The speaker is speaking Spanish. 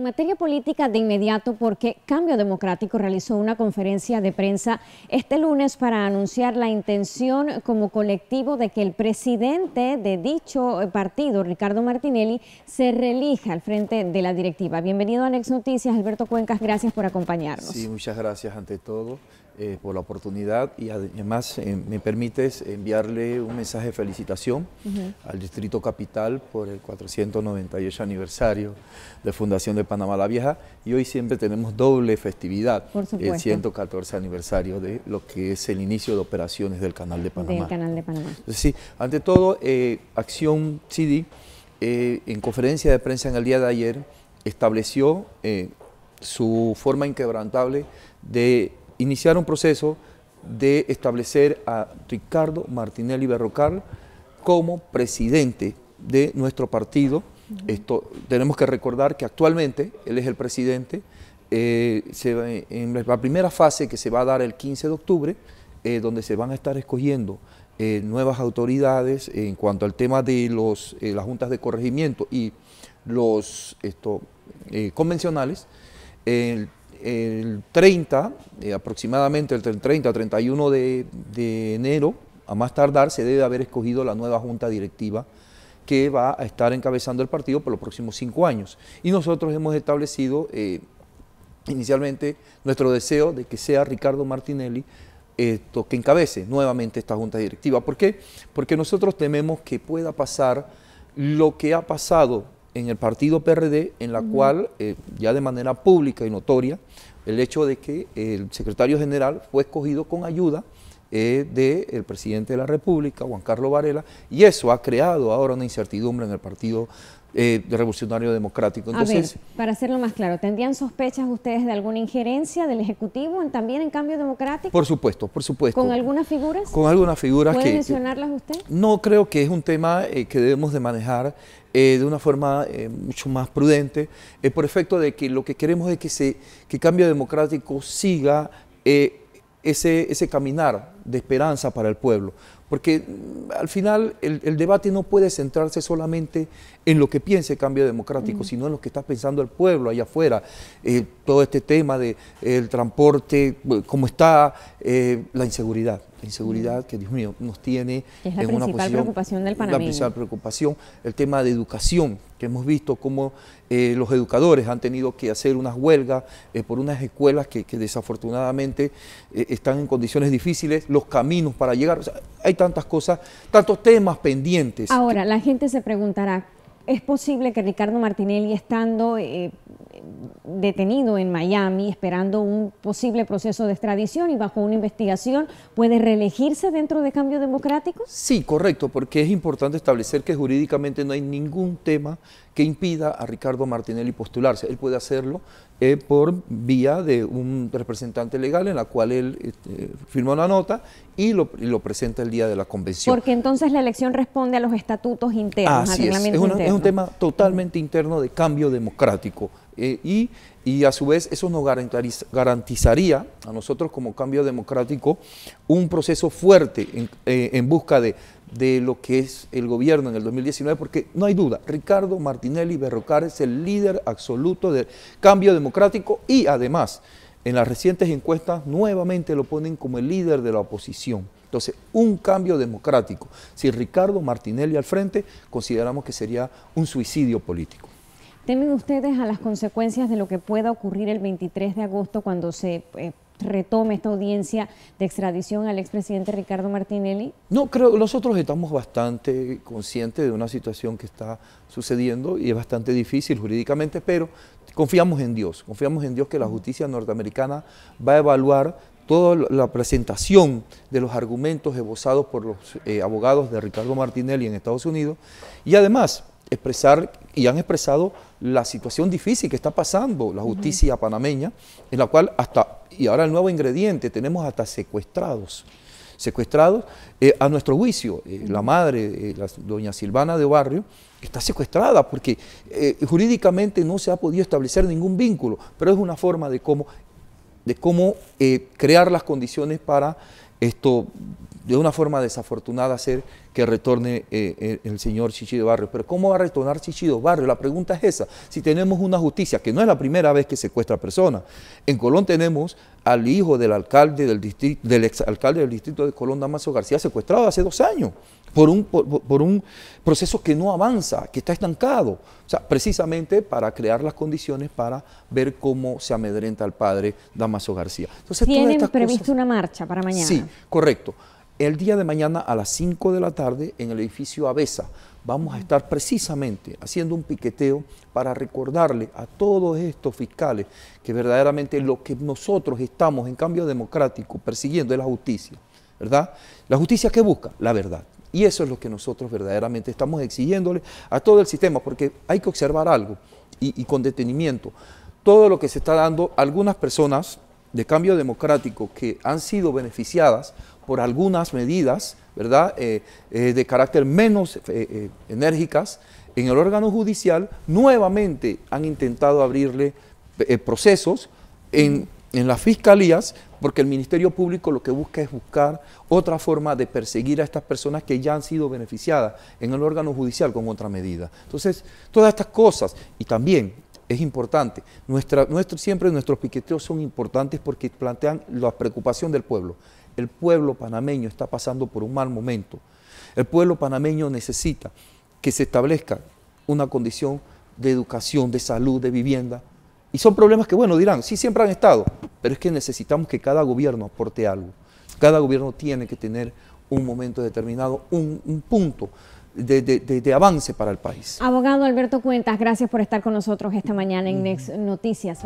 En materia política, de inmediato, porque Cambio Democrático realizó una conferencia de prensa este lunes para anunciar la intención como colectivo de que el presidente de dicho eh, partido, Ricardo Martinelli, se reelija al frente de la directiva. Bienvenido a Next Noticias, Alberto Cuencas, gracias por acompañarnos. Sí, muchas gracias ante todo. Eh, por la oportunidad y además eh, me permites enviarle un mensaje de felicitación al Distrito Capital por el 498 aniversario de Fundación de Panamá la Vieja y hoy siempre tenemos doble festividad, el 114 aniversario de lo que es el inicio de operaciones del Canal de Panamá. Canal de Panamá. sí, ante todo, eh, Acción CD en conferencia de prensa en el día de ayer estableció su forma inquebrantable de iniciar un proceso de establecer a Ricardo Martinelli Berrocal como presidente de nuestro partido. Esto, tenemos que recordar que actualmente él es el presidente. Eh, en la primera fase que se va a dar el 15 de octubre, eh, donde se van a estar escogiendo eh, nuevas autoridades en cuanto al tema de los, las juntas de corregimiento y los convencionales, el 30, eh, aproximadamente el 30 31 de, enero, a más tardar, se debe haber escogido la nueva junta directiva que va a estar encabezando el partido por los próximos cinco años. Y nosotros hemos establecido eh, inicialmente nuestro deseo de que sea Ricardo Martinelli esto, que encabece nuevamente esta junta directiva. ¿Por qué? Porque nosotros tememos que pueda pasar lo que ha pasado en el partido PRD, en la cual, eh, ya de manera pública y notoria, el hecho de que el secretario general fue escogido con ayuda eh, del presidente de la República, Juan Carlos Varela, y eso ha creado ahora una incertidumbre en el Partido eh, Revolucionario Democrático. Entonces, para hacerlo más claro, ¿tendrían sospechas ustedes de alguna injerencia del Ejecutivo también en cambio democrático? Por supuesto, por supuesto. ¿Con algunas figuras? Con algunas figuras ¿Puede que... mencionarlas usted? No creo que es un tema eh, que debemos de manejar de una forma mucho más prudente, por efecto de que lo que queremos es que, se, cambio democrático siga ese, ese caminar de esperanza para el pueblo. Porque mm, al final el, debate no puede centrarse solamente en lo que piense el cambio democrático, sino en lo que está pensando el pueblo allá afuera. Eh, todo este tema del de, eh, el transporte, cómo está, eh, la inseguridad. La inseguridad que, Dios mío, nos tiene es en una posición... preocupación del panameño. La principal preocupación, el tema de educación, que hemos visto cómo los educadores han tenido que hacer unas huelgas por unas escuelas que, desafortunadamente están en condiciones difíciles caminos para llegar. hay tantas cosas, tantos temas pendientes. Ahora, la gente se preguntará, ¿Es posible que Ricardo Martinelli, estando eh, detenido en Miami, esperando un posible proceso de extradición y bajo una investigación, puede reelegirse dentro de Cambio Democrático? Sí, correcto, porque es importante establecer que jurídicamente no hay ningún tema que impida a Ricardo Martinelli postularse. Él puede hacerlo eh, por vía de un representante legal en la cual él este, firma una nota y lo, presenta el día de la convención. Porque entonces la elección responde a los estatutos internos, a al tema totalmente interno de cambio democrático. Eh, y, y, a su vez eso nos garantizaría a nosotros como cambio democrático un proceso fuerte eh, en, busca de, de, lo que es el gobierno en el 2019, porque no hay duda, Ricardo Martinelli Berrocar es el líder absoluto del cambio democrático y además en las recientes encuestas nuevamente lo ponen como el líder de la oposición. Entonces, un cambio democrático. Si Ricardo Martinelli al frente, consideramos que sería un suicidio político. ¿Temen ustedes a las consecuencias de lo que pueda ocurrir el 23 de agosto cuando se eh, retome esta audiencia de extradición al expresidente Ricardo Martinelli? No, creo nosotros estamos bastante conscientes de una situación que está sucediendo y es bastante difícil jurídicamente, pero confiamos en Dios, confiamos en Dios que la justicia norteamericana va a evaluar toda la presentación de los argumentos esbozados por los eh, abogados de Ricardo Martinelli en Estados Unidos y además expresar y han expresado la situación difícil que está pasando la justicia panameña, en la cual hasta, y ahora el nuevo ingrediente, tenemos hasta secuestrados, secuestrados eh, a nuestro juicio. Eh, la madre, la, doña Silvana de Barrio, está secuestrada porque jurídicamente no se ha podido establecer ningún vínculo, pero es una forma de cómo de cómo eh, crear las condiciones para esto, de una forma desafortunada, ser que retorne eh, eh, el señor Chichido Barrio. Pero ¿cómo va a retornar Chichido Barrio? La pregunta es esa. Si tenemos una justicia, que no es la primera vez que secuestra a personas. En Colón tenemos al hijo del alcalde del distrito, del exalcalde del distrito de Colón, Damaso García, secuestrado hace dos años por un, por, un proceso que no avanza, que está estancado. O sea, precisamente para crear las condiciones para ver cómo se amedrenta al padre Damaso García. Entonces, ¿Tienen previsto una marcha para mañana? Sí, correcto el día de mañana a las 5 de la tarde en el edificio Avesa. Vamos a mm. estar precisamente haciendo un piqueteo para recordarle a todos estos fiscales que verdaderamente lo que nosotros estamos en cambio democrático persiguiendo es la justicia, ¿verdad? La justicia que busca la verdad. Y eso es lo que nosotros verdaderamente estamos exigiéndole a todo el sistema, porque hay que observar algo y, y con detenimiento. Todo lo que se está dando, algunas personas de cambio democrático que han sido beneficiadas por algunas medidas, ¿verdad?, eh, eh, de carácter menos eh, enérgicas en el órgano judicial, nuevamente han intentado abrirle procesos en, en las fiscalías, porque el Ministerio Público lo que busca es buscar otra forma de perseguir a estas personas que ya han sido beneficiadas en el órgano judicial con otra medida. Entonces, todas estas cosas, y también es importante. Nuestra, siempre nuestros piqueteos son importantes porque plantean la preocupación del pueblo. El pueblo panameño está pasando por un mal momento. El pueblo panameño necesita que se establezca una condición de educación, de salud, de vivienda. Y son problemas que, bueno, dirán, sí, siempre han estado, pero es que necesitamos que cada gobierno aporte algo. Cada gobierno tiene que tener un momento determinado, un, un punto de, avance para el país. Abogado Alberto Cuentas, gracias por estar con nosotros esta mañana en Next Noticias.